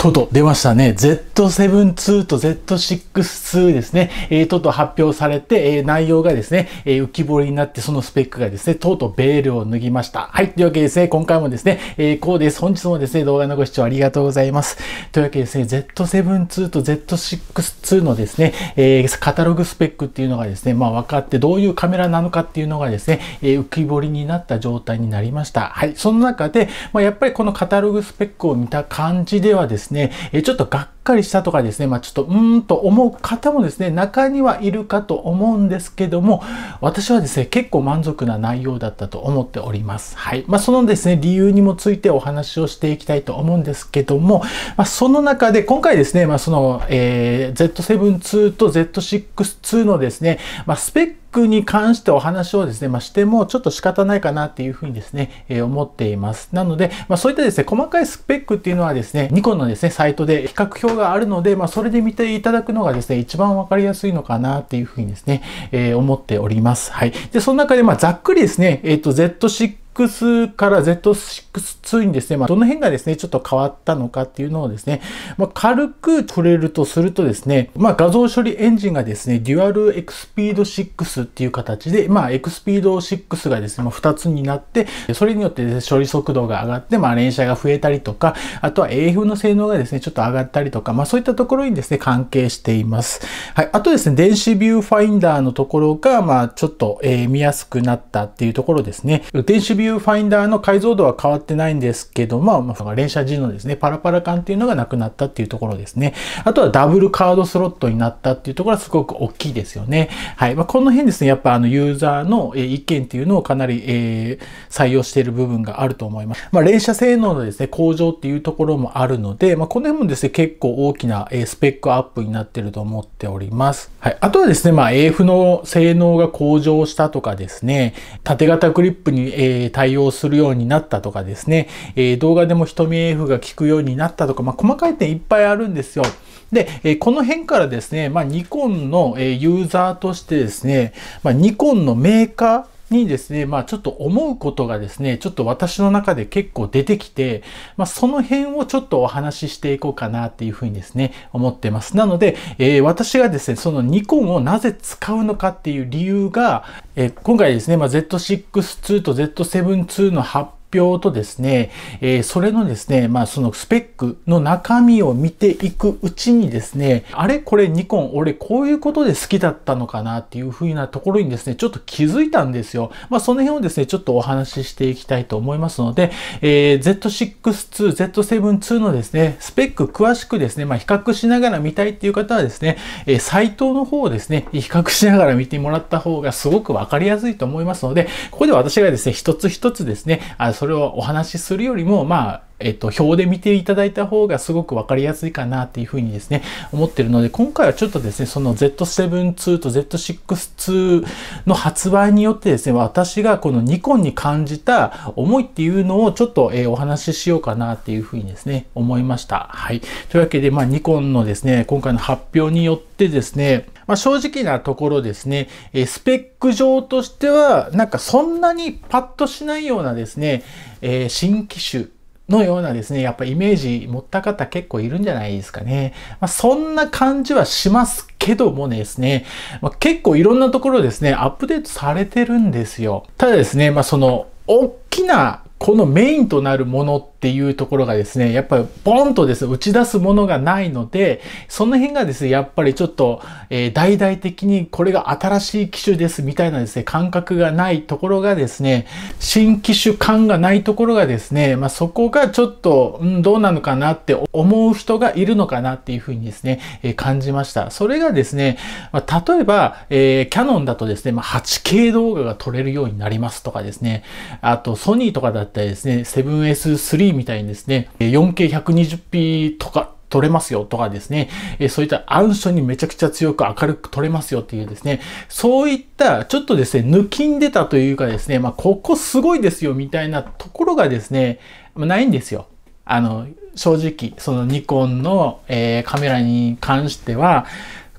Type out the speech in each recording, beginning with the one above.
とと出ましたね。Z7-2 と Z6-2 ですね。えー、とと発表されて、えー、内容がですね、えー、浮き彫りになって、そのスペックがですね、とうとうベールを脱ぎました。はい。というわけでですね、今回もですね、えこうです。本日もですね、動画のご視聴ありがとうございます。というわけでですね、Z7-2 と Z6-2 のですね、えカタログスペックっていうのがですね、まあ分かって、どういうカメラなのかっていうのがですね、え浮き彫りになった状態になりました。はい。その中で、まあ、やっぱりこのカタログスペックを見た感じではですね、ですね、ちょっと学かりしたとかですね、まあ、ちょっとうーんと思う方もですね、中にはいるかと思うんですけども、私はですね、結構満足な内容だったと思っております。はい。まあ、そのですね、理由にもついてお話をしていきたいと思うんですけども、まあ、その中で今回ですね、まあ、その、えー、Z7-2 と Z6-2 のですね、まあ、スペックに関してお話をですね、まあ、してもちょっと仕方ないかなっていうふうにですね、えー、思っています。なので、まあ、そういったですね、細かいスペックっていうのはですね、ニコンのですね、サイトで比較表があるので、まあ、それで見ていただくのがですね、一番わかりやすいのかなっていうふうにですね、えー、思っております。はい。で、その中で、まあ、ざっくりですね、えっ、ー、と、Z6 6から Z6-2 にですね、まあ、どの辺がですね、ちょっと変わったのかっていうのをですね、まあ、軽く触れるとするとですね、まあ、画像処理エンジンがですね、デュアルエクスピード6っていう形で、まあ、エクスピード6がですね、まあ、2つになって、それによって、ね、処理速度が上がって、まあ、連射が増えたりとか、あとは AF の性能がですね、ちょっと上がったりとか、まあ、そういったところにですね、関係しています。はい。あとですね、電子ビューファインダーのところが、まあ、ちょっと、えー、見やすくなったっていうところですね。電子ビューいうファインダーの解像度は変わってないんですけど、まあ、まあ、連写時のですね、パラパラ感っていうのがなくなったっていうところですね。あとはダブルカードスロットになったっていうところはすごく大きいですよね。はい。まあ、この辺ですね、やっぱあのユーザーの意見っていうのをかなり、えー、採用している部分があると思います。まあ、連写性能のですね、向上っていうところもあるので、まあ、この辺もですね、結構大きなえスペックアップになってると思っております。はい。あとはですね、まあ、AF の性能が向上したとかですね、縦型クリップに、えー対応するようになったとかですね、え動画でも瞳 AF が効くようになったとか、まあ、細かい点いっぱいあるんですよ。で、えこの辺からですね、まあ、ニコンの、えユーザーとしてですね、まあ、ニコンのメーカーにですね、まあちょっと思うことがですね、ちょっと私の中で結構出てきて、まあその辺をちょっとお話ししていこうかなっていうふうにですね、思ってます。なので、えー、私がですね、そのニコンをなぜ使うのかっていう理由が、えー、今回ですね、まあ、Z62 と Z72 の発表とですね、えー、それのですね、まあそのスペックの中身を見ていくうちにですね、あれこれニコン、俺こういうことで好きだったのかなっていう風なところにですね、ちょっと気づいたんですよ。まあその辺をですね、ちょっとお話ししていきたいと思いますので、えー、Z62、Z72 のですね、スペック詳しくですね、まあ比較しながら見たいっていう方はですね、えー、サイトの方をですね、比較しながら見てもらった方がすごくわかりやすいと思いますので、ここで私がですね、一つ一つですね、それをお話しするよりも、まあ、えっと、表で見ていただいた方がすごく分かりやすいかなっていうふうにですね、思ってるので、今回はちょっとですね、その Z7-2 と Z6-2 の発売によってですね、私がこのニコンに感じた思いっていうのをちょっと、えー、お話ししようかなっていうふうにですね、思いました。はい。というわけで、まあ、ニコンのですね、今回の発表によってですね、まあ、正直なところですね、えスペック上としては、なんかそんなにパッとしないようなですね、えー、新機種のようなですね、やっぱイメージ持った方結構いるんじゃないですかね。まあ、そんな感じはしますけどもですね、まあ、結構いろんなところですね、アップデートされてるんですよ。ただですね、まあその、大きなこのメインとなるものっていうところがですね、やっぱりボンとですね、打ち出すものがないので、その辺がですね、やっぱりちょっと、えー、大々的にこれが新しい機種ですみたいなですね、感覚がないところがですね、新機種感がないところがですね、まあ、そこがちょっと、うん、どうなのかなって思う人がいるのかなっていうふうにですね、えー、感じました。それがですね、まあ、例えば、えー、キャノンだとですね、まあ、8K 動画が撮れるようになりますとかですね、あと、ソニーとかだったりですね、7S3 みたいにですね、4K120p とか撮れますよとかですね、えそういった暗所にめちゃくちゃ強く明るく撮れますよっていうですね、そういったちょっとですね、抜きんでたというかですね、まあ、ここすごいですよみたいなところがですね、ないんですよ。あの、正直、そのニコンの、えー、カメラに関しては、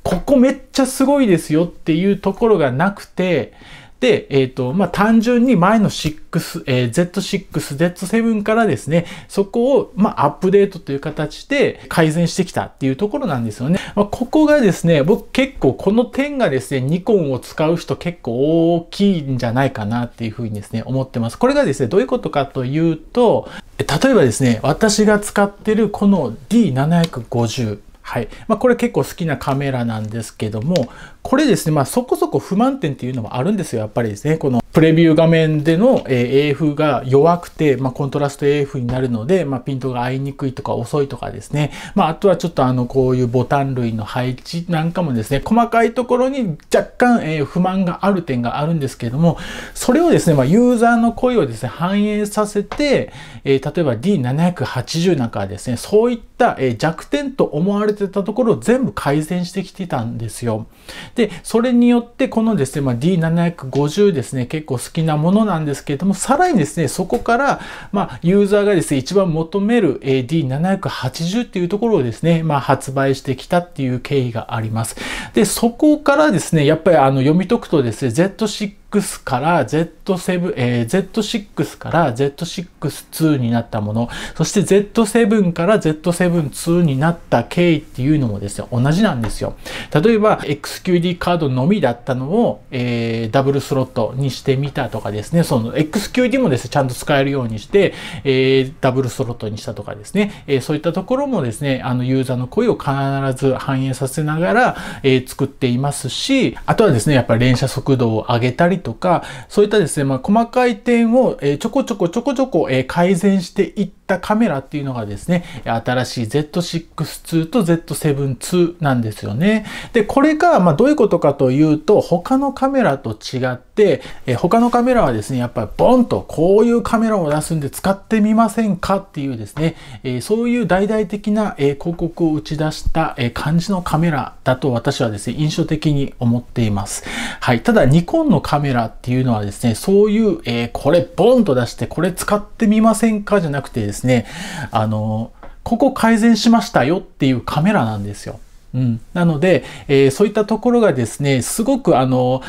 ここめっちゃすごいですよっていうところがなくて、で、えっ、ー、と、まあ、単純に前の6、えー、Z6、Z7 からですね、そこを、まあ、アップデートという形で改善してきたっていうところなんですよね。まあ、ここがですね、僕結構この点がですね、ニコンを使う人結構大きいんじゃないかなっていうふうにですね、思ってます。これがですね、どういうことかというと、例えばですね、私が使ってるこの D750、はい。まあ、これ結構好きなカメラなんですけども、これですね、まあそこそこ不満点っていうのもあるんですよ、やっぱりですね。このプレビュー画面での、え AF が弱くて、まあ、コントラスト AF になるので、まあ、ピントが合いにくいとか遅いとかですね。まあ、あとはちょっとあの、こういうボタン類の配置なんかもですね、細かいところに若干、え不満がある点があるんですけれども、それをですね、まあ、ユーザーの声をですね、反映させて、え例えば D780 なんかはですね、そういった、え弱点と思われてたところを全部改善してきてたんですよ。で、それによってこのですね、まあ、D750 ですね、結構好きなものなんですけれども、さらにですね、そこから、まあ、ユーザーがですね、一番求める D780 っていうところをですね、まあ、発売してきたっていう経緯があります。で、そこからですね、やっぱりあの読み解くとですね、Z6 z から Z7、えー、Z6 から Z6-2 になったもの、そして Z7 から Z7-2 になった経緯っていうのもですね、同じなんですよ。例えば、XQD カードのみだったのを、えー、ダブルスロットにしてみたとかですね、その XQD もですね、ちゃんと使えるようにして、えー、ダブルスロットにしたとかですね、えー、そういったところもですね、あの、ユーザーの声を必ず反映させながら、えー、作っていますし、あとはですね、やっぱり連射速度を上げたりとか、そういったですね、まあ、細かい点を、えちょこちょこちょこちょこ、え改善していって、ったカメラっていうのがですね、新しい Z6-2 と Z7-2 なんですよね。で、これが、まあ、どういうことかというと、他のカメラと違って、え他のカメラはですね、やっぱりボンとこういうカメラを出すんで使ってみませんかっていうですね、えそういう大々的な、え広告を打ち出した、え感じのカメラだと私はですね、印象的に思っています。はい。ただ、ニコンのカメラっていうのはですね、そういう、えこれボンと出して、これ使ってみませんかじゃなくてですねですね、あの、ここ改善しましたよっていうカメラなんですよ。うん。なので、えー、そういったところがですね、すごくあの、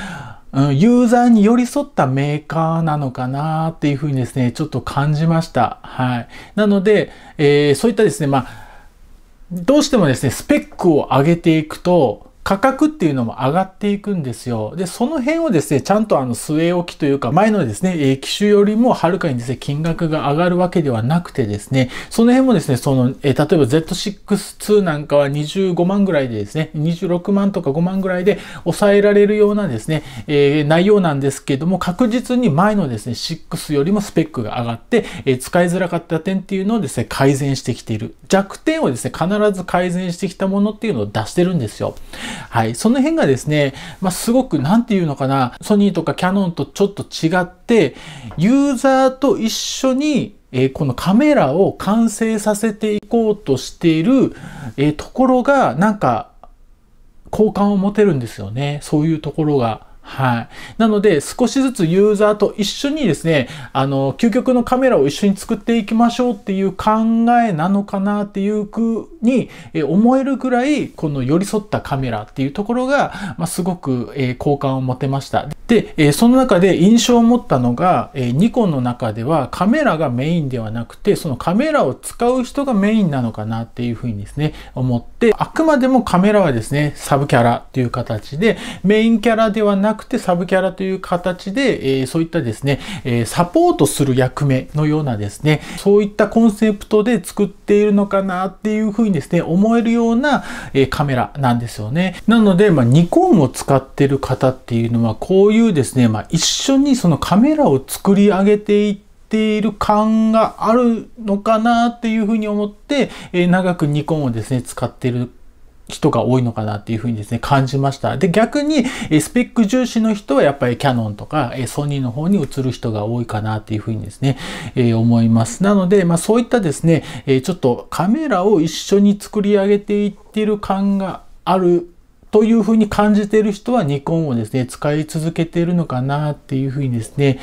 ユーザーに寄り添ったメーカーなのかなっていうふうにですね、ちょっと感じました。はい。なので、えー、そういったですね、まあ、どうしてもですね、スペックを上げていくと、価格っていうのも上がっていくんですよ。で、その辺をですね、ちゃんとあの据え置きというか、前のですね、えー、機種よりもはるかにですね、金額が上がるわけではなくてですね、その辺もですね、その、えー、例えば Z6-2 なんかは25万ぐらいでですね、26万とか5万ぐらいで抑えられるようなですね、えー、内容なんですけども、確実に前のですね、6よりもスペックが上がって、え使いづらかった点っていうのをですね、改善してきている。弱点をですね、必ず改善してきたものっていうのを出してるんですよ。はい。その辺がですね、まあ、すごく、なんていうのかな、ソニーとかキャノンとちょっと違って、ユーザーと一緒に、えー、このカメラを完成させていこうとしている、えー、ところが、なんか、好感を持てるんですよね。そういうところが。はい。なので、少しずつユーザーと一緒にですね、あの、究極のカメラを一緒に作っていきましょうっていう考えなのかなっていうふうに思えるぐらい、この寄り添ったカメラっていうところが、まあ、すごく、えー、好感を持てました。で、えー、その中で印象を持ったのが、えー、ニコンの中ではカメラがメインではなくて、そのカメラを使う人がメインなのかなっていうふうにですね、思って、あくまでもカメラはですね、サブキャラっていう形で、メインキャラではなくくてサブキャラという形で、えー、そういったですね、えー、サポートする役目のようなですね、そういったコンセプトで作っているのかなっていうふうにですね、思えるような、えー、カメラなんですよね。なので、まあ、ニコンを使ってる方っていうのは、こういうですね、まあ、一緒にそのカメラを作り上げていって、ている感があるのかなっていうふうに思って、えー、長くニコンをですね、使ってる人が多いのかなっていうふうにですね、感じました。で、逆に、えスペック重視の人はやっぱりキャノンとかえソニーの方に移る人が多いかなっていうふうにですね、え思います。なので、まあそういったですね、えちょっとカメラを一緒に作り上げていってる感があるというふうに感じている人はニコンをですね、使い続けているのかなっていうふうにですね、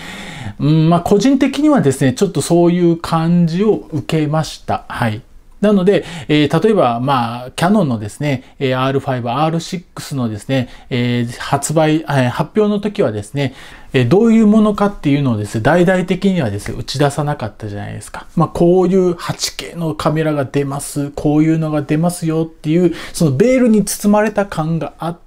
うん、まあ個人的にはですね、ちょっとそういう感じを受けました。はい。なので、えー、例えば、まあ、キャノンのですね、R5、R6 のですね、えー、発売、え発表の時はですね、えどういうものかっていうのをですね、大々的にはですね、打ち出さなかったじゃないですか。まあ、こういう 8K のカメラが出ます、こういうのが出ますよっていう、そのベールに包まれた感があって、、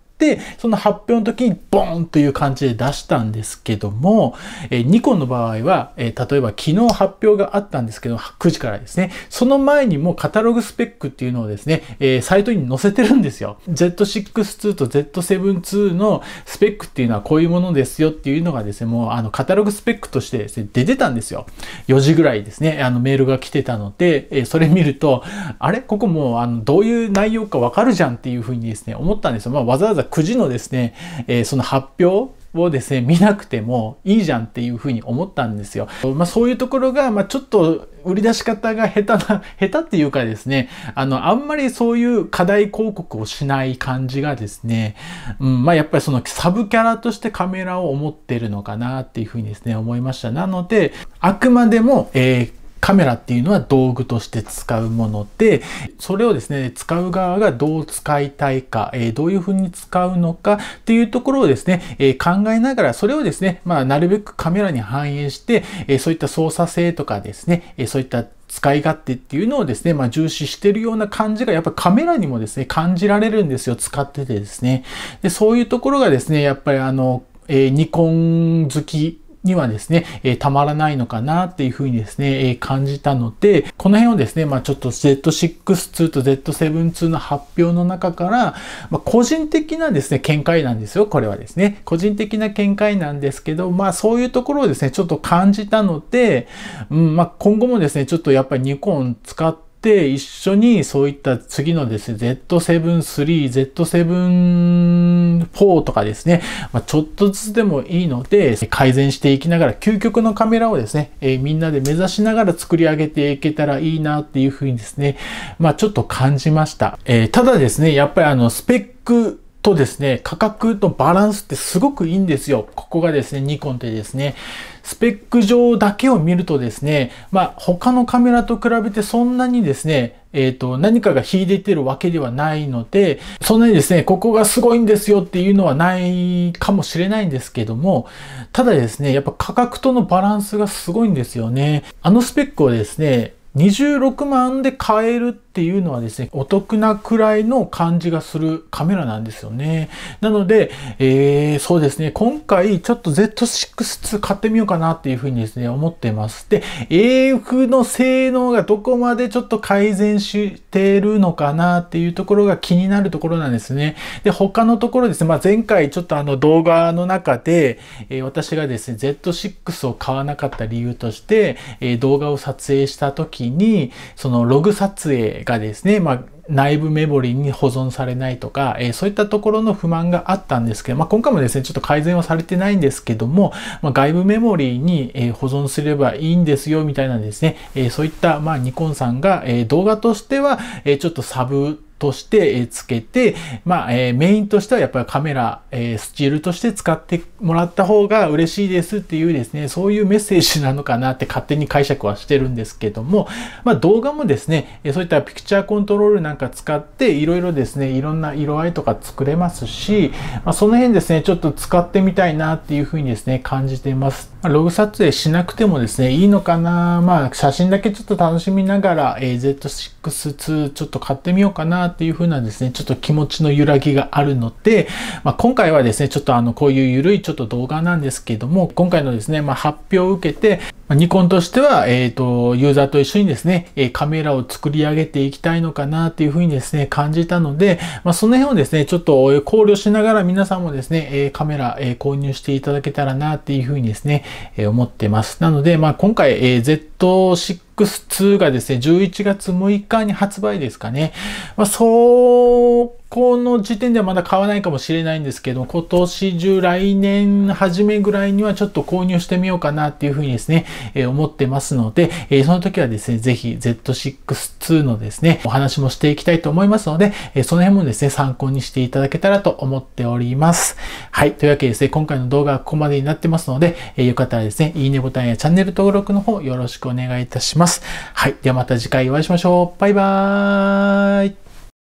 その発表の時にボーンという感じで出したんですけども、えニコンの場合は、え例えば昨日発表があったんですけど、9時からですね、その前にもカタログスペックっていうのをですね、えサイトに載せてるんですよ。Z6-2 と Z7-2 のスペックっていうのはこういうものですよっていうのがですね、もうあのカタログスペックとしてですね、出てたんですよ。4時ぐらいですね、あのメールが来てたので、えそれ見ると、あれここもうあのどういう内容かわかるじゃんっていうふうにですね、思ったんですよ。まあわざわざ9時のですね、えー、その発表をですね、見なくてもいいじゃんっていうふうに思ったんですよ。まあそういうところが、まあちょっと売り出し方が下手な、下手っていうかですね、あの、あんまりそういう課題広告をしない感じがですね、うん、まあやっぱりそのサブキャラとしてカメラを持ってるのかなっていうふうにですね、思いました。なので、あくまでも、えーカメラっていうのは道具として使うもので、それをですね、使う側がどう使いたいか、えー、どういうふうに使うのかっていうところをですね、えー、考えながら、それをですね、まあ、なるべくカメラに反映して、えー、そういった操作性とかですね、えそういった使い勝手っていうのをですね、まあ、重視してるような感じがやっぱカメラにもですね、感じられるんですよ、使っててですね。で、そういうところがですね、やっぱりあの、えニコン好きにはですね、えー、たまらないのかなっていうふうにですね、えー、感じたので、この辺をですね、まあちょっと Z6-2 と Z7-2 の発表の中から、まあ、個人的なですね、見解なんですよ、これはですね。個人的な見解なんですけど、まあそういうところをですね、ちょっと感じたので、うん、まあ今後もですね、ちょっとやっぱりニコン使って、て一緒にそういった次のですね Z73、Z74 とかですね、まあ、ちょっとずつでもいいので改善していきながら究極のカメラをですね、えー、みんなで目指しながら作り上げていけたらいいなっていうふうにですね、まあちょっと感じました。えー、ただですね、やっぱりあのスペックとですね、価格のバランスってすごくいいんですよ。ここがですね、ニコンってですね、スペック上だけを見るとですね、まあ他のカメラと比べてそんなにですね、えっ、ー、と、何かが秀でてるわけではないので、そんなにですね、ここがすごいんですよっていうのはないかもしれないんですけども、ただですね、やっぱ価格とのバランスがすごいんですよね。あのスペックをですね、26万で買えるっていうのはですね、お得なくらいの感じがするカメラなんですよね。なので、えー、そうですね、今回ちょっと Z6-2 買ってみようかなっていうふうにですね、思ってます。で、AF の性能がどこまでちょっと改善してるのかなっていうところが気になるところなんですね。で、他のところですね、まあ、前回ちょっとあの動画の中で、えー、私がですね、Z6 を買わなかった理由として、えー、動画を撮影した時時に、そのログ撮影がですね、まあ、内部メモリに保存されないとか、えー、そういったところの不満があったんですけど、まあ、今回もですね、ちょっと改善はされてないんですけども、まあ、外部メモリに、えー、保存すればいいんですよ、みたいなんですね、えー、そういった、まあ、ニコンさんが、え動画としては、えちょっとサブとしてつけて、まあ、えー、メインとしてはやっぱりカメラ、えー、スチールとして使ってもらった方が嬉しいですっていうですね、そういうメッセージなのかなって勝手に解釈はしてるんですけども、まあ、動画もですね、そういったピクチャーコントロールなんか使っていろいろですね、いろんな色合いとか作れますし、まあ、その辺ですね、ちょっと使ってみたいなっていうふうにですね、感じています。ログ撮影しなくてもですね、いいのかなまあ、写真だけちょっと楽しみながら、えー、Z6-2 ちょっと買ってみようかなっていう風なですね、ちょっと気持ちの揺らぎがあるので、まあ、今回はですね、ちょっとあの、こういう緩いちょっと動画なんですけども、今回のですね、まあ、発表を受けて、ニコンとしては、えっ、ー、と、ユーザーと一緒にですね、カメラを作り上げていきたいのかなっていうふうにですね、感じたので、まあ、その辺をですね、ちょっと考慮しながら皆さんもですね、カメラ購入していただけたらなっていうふうにですね、思ってます。なので、まあ、今回、え Z6-2 がですね、11月6日に発売ですかね。まあ、そこの時点ではまだ買わないかもしれないんですけど、今年中来年初めぐらいにはちょっと購入してみようかなっていうふうにですね、えー、思ってますので、えー、その時はですね、ぜひ Z6-2 のですね、お話もしていきたいと思いますので、えー、その辺もですね、参考にしていただけたらと思っております。はい。というわけでですね、今回の動画はここまでになってますので、えー、よかったらですね、いいねボタンやチャンネル登録の方よろしくお願いいたします。はい。ではまた次回お会いしましょう。バイバーイ。